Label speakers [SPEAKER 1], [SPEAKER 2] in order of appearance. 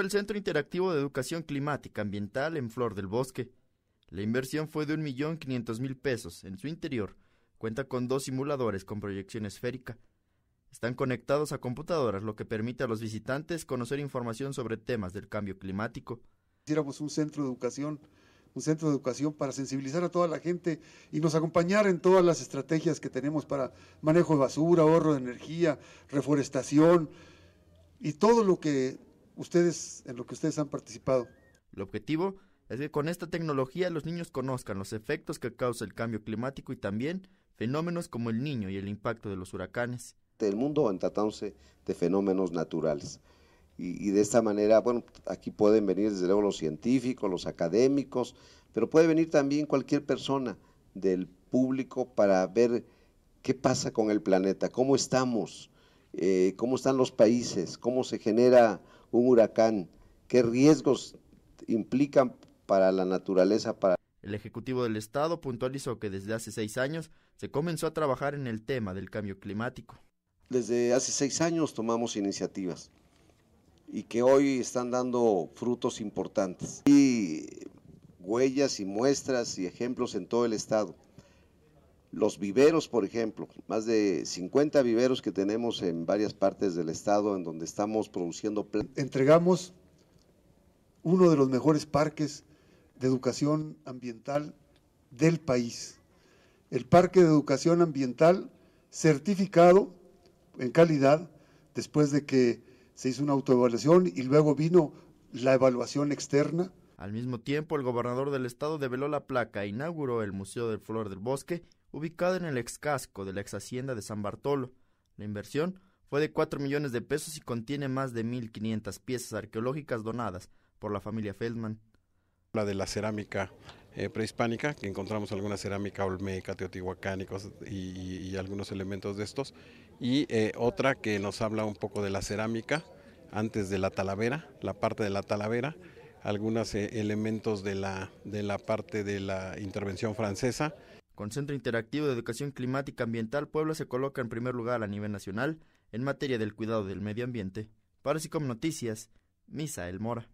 [SPEAKER 1] el Centro Interactivo de Educación Climática Ambiental en Flor del Bosque. La inversión fue de 1.500.000 pesos. En su interior cuenta con dos simuladores con proyección esférica. Están conectados a computadoras, lo que permite a los visitantes conocer información sobre temas del cambio climático. Hiciéramos un
[SPEAKER 2] centro de educación un centro de educación para sensibilizar a toda la gente y nos acompañar en todas las estrategias que tenemos para manejo de basura, ahorro de energía, reforestación y todo lo que ustedes,
[SPEAKER 1] en lo que ustedes han participado. El objetivo es que con esta tecnología los niños conozcan los efectos que causa el cambio climático y también fenómenos como el niño y el impacto de los huracanes.
[SPEAKER 3] Del mundo en tratándose de fenómenos naturales. Y, y, de esta manera, bueno, aquí pueden venir desde luego los científicos, los académicos, pero puede venir también cualquier persona del público para ver qué pasa con el planeta, cómo estamos, eh, cómo están los países, cómo se genera un huracán, qué riesgos implican para la naturaleza, para...
[SPEAKER 1] El Ejecutivo del Estado puntualizó que desde hace seis años se comenzó a trabajar en el tema del cambio climático.
[SPEAKER 3] Desde hace seis años tomamos iniciativas y que hoy están dando frutos importantes. Y huellas y muestras y ejemplos en todo el Estado. Los viveros, por ejemplo, más de 50 viveros que tenemos en varias partes del estado en donde estamos produciendo. Entregamos uno de los mejores parques de educación ambiental
[SPEAKER 2] del país. El parque de educación ambiental certificado en calidad después de que se hizo una autoevaluación y luego vino la evaluación externa.
[SPEAKER 1] Al mismo tiempo, el gobernador del estado develó la placa e inauguró el Museo del Flor del Bosque, ubicado en el ex casco de la ex hacienda de San Bartolo. La inversión fue de 4 millones de pesos y contiene más de 1.500 piezas arqueológicas
[SPEAKER 4] donadas por la familia Feldman. La de la cerámica eh, prehispánica, que encontramos alguna cerámica olmeca, teotihuacán y, algunos elementos de estos, y eh, otra que nos habla un poco de la cerámica antes de la talavera, la parte de la talavera, algunos eh, elementos de la, de la parte de la intervención francesa. Con Centro Interactivo de Educación Climática Ambiental, Puebla se coloca en primer lugar
[SPEAKER 1] a nivel nacional en materia del cuidado del medio ambiente. Para SICOM Noticias, Misa El Mora.